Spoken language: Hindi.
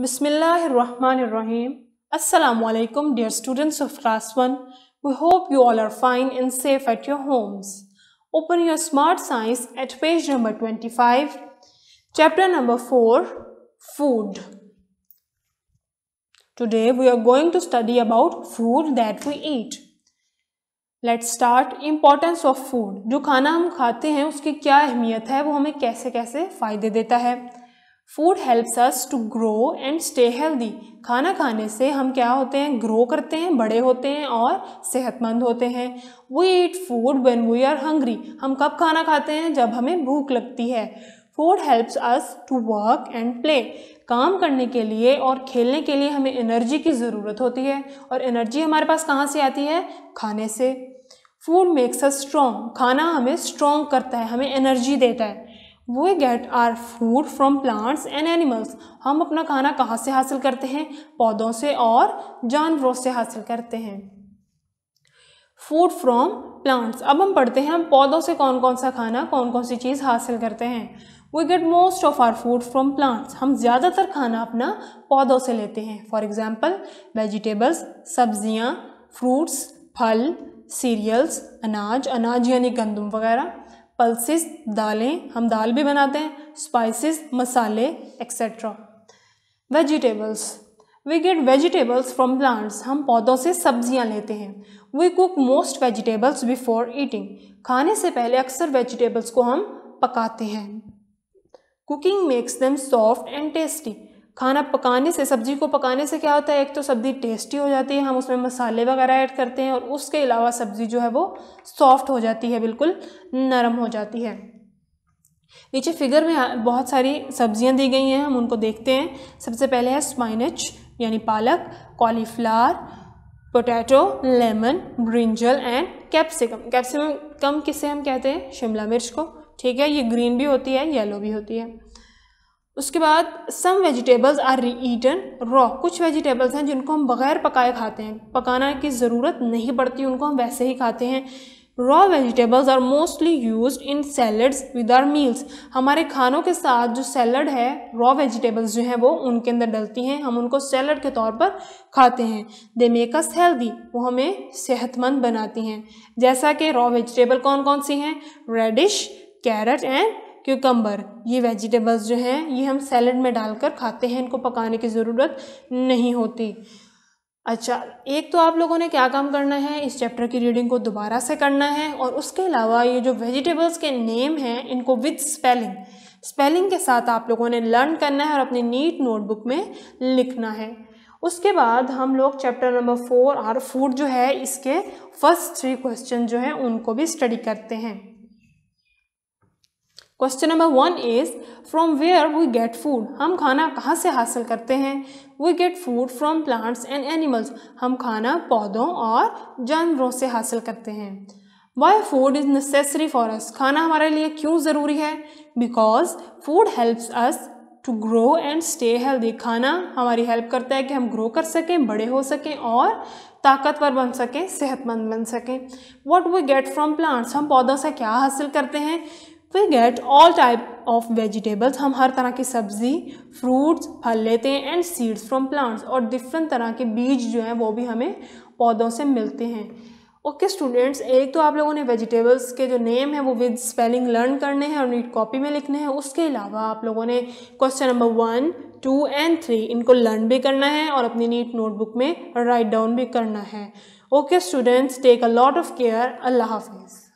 Bismillahirrahmanirrahim. Assalamu alaikum dear students of class 1. We hope you all are fine and safe at your homes. Open your smart science at page number 25, chapter number 4, food. Today we are going to study about food that we eat. Let's start importance of food जो खाना हम खाते हैं उसकी क्या अहमियत है वो हमें कैसे कैसे फ़ायदे देता है food helps us to grow and stay healthy खाना खाने से हम क्या होते हैं ग्रो करते हैं बड़े होते हैं और सेहतमंद होते हैं we eat food when we are hungry हम कब खाना खाते हैं जब हमें भूख लगती है food helps us to work and play काम करने के लिए और खेलने के लिए हमें एनर्जी की ज़रूरत होती है और एनर्जी हमारे पास कहाँ से आती है खाने से फूड मेक्स अस स्ट्रॉन्ग खाना हमें स्ट्रॉन्ग करता है हमें एनर्जी देता है we get our food from plants and animals हम अपना खाना कहाँ से हासिल करते हैं पौधों से और जानवरों से हासिल करते हैं फूड फ्रॉम प्लांट्स अब हम पढ़ते हैं हम पौधों से कौन कौन सा खाना कौन कौन सी चीज़ हासिल करते हैं we get most of our food from plants हम ज़्यादातर खाना अपना पौधों से लेते हैं फॉर एग्ज़ाम्पल वेजिटेबल्स सब्जियाँ फ्रूट्स फल सीरियल्स अनाज अनाज यानी गंदम वगैरह पल्सिस दालें हम दाल भी बनाते हैं स्पाइसिस मसाले etcetera vegetables we get vegetables from plants हम पौधों से सब्जियां लेते हैं we cook most vegetables before eating खाने से पहले अक्सर वेजिटेबल्स को हम पकाते हैं cooking makes them soft and tasty खाना पकाने से सब्जी को पकाने से क्या होता है एक तो सब्ज़ी टेस्टी हो जाती है हम उसमें मसाले वगैरह ऐड करते हैं और उसके अलावा सब्ज़ी जो है वो सॉफ्ट हो जाती है बिल्कुल नरम हो जाती है नीचे फिगर में बहुत सारी सब्जियां दी गई हैं हम उनको देखते हैं सबसे पहले है स्पाइनच यानी पालक cauliflower potato lemon brinjal and capsicum capsicum कम किसे हम कहते हैं शिमला मिर्च को ठीक है ये ग्रीन भी होती है येलो भी होती है उसके बाद सम वेजिटेबल्स आर री ईटन रॉ कुछ वेजिटेबल्स हैं जिनको हम बग़ैर पकाए खाते हैं पकाना की ज़रूरत नहीं पड़ती उनको हम वैसे ही खाते हैं raw vegetables are mostly use in salads with our meals हमारे खानों के साथ जो सैलड है रॉ वेजिटेबल्स जो हैं वो उनके अंदर डलती हैं हम उनको सैलड के तौर पर खाते हैं दे मेक अस हेल्दी वो हमें सेहतमंद बनाती हैं जैसा कि रॉ वेजिटेबल कौन कौन सी हैं रेडिश कैरट एंड क्यूकम्बर ये वेजिटेबल्स जो हैं ये हम सैलड में डालकर खाते हैं इनको पकाने की ज़रूरत नहीं होती अच्छा एक तो आप लोगों ने क्या काम करना है इस चैप्टर की रीडिंग को दोबारा से करना है और उसके अलावा ये जो वेजिटेबल्स के नेम हैं इनको विद स्पेलिंग स्पेलिंग के साथ आप लोगों ने लर्न करना है और अपनी नीट नोटबुक में लिखना है उसके बाद हम लोग चैप्टर नंबर फोर और फूड जो है इसके फर्स्ट थ्री क्वेश्चन जो हैं उनको भी स्टडी करते हैं question number one is from where we get food हम खाना कहाँ से हासिल करते हैं we get food from plants and animals हम खाना पौधों और जानवरों से हासिल करते हैं why food is necessary for us खाना हमारे लिए क्यों ज़रूरी है because food helps us to grow and stay healthy खाना हमारी हेल्प करता है कि हम ग्रो कर सकें बड़े हो सकें और ताकतवर बन सकें सेहतमंद बन सकें what we get from plants हम पौधों से क्या हासिल करते हैं we get all type of vegetables हम हर तरह की सब्ज़ी फ्रूट्स फल लेते हैं एंड सीड्स फ्रॉम प्लांट्स और डिफरेंट तरह के बीज जो हैं वो भी हमें पौधों से मिलते हैं ओके okay, स्टूडेंट्स एक तो आप लोगों ने वेजिटेबल्स के जो नेम है वो विद स्पेलिंग लर्न करने हैं और नीट कॉपी में लिखने हैं उसके अलावा आप लोगों ने question number one two and three इनको लर्न भी करना है और अपनी नीट नोटबुक में राइट डाउन भी करना है okay students take a lot of care अल्लाह हाफिज़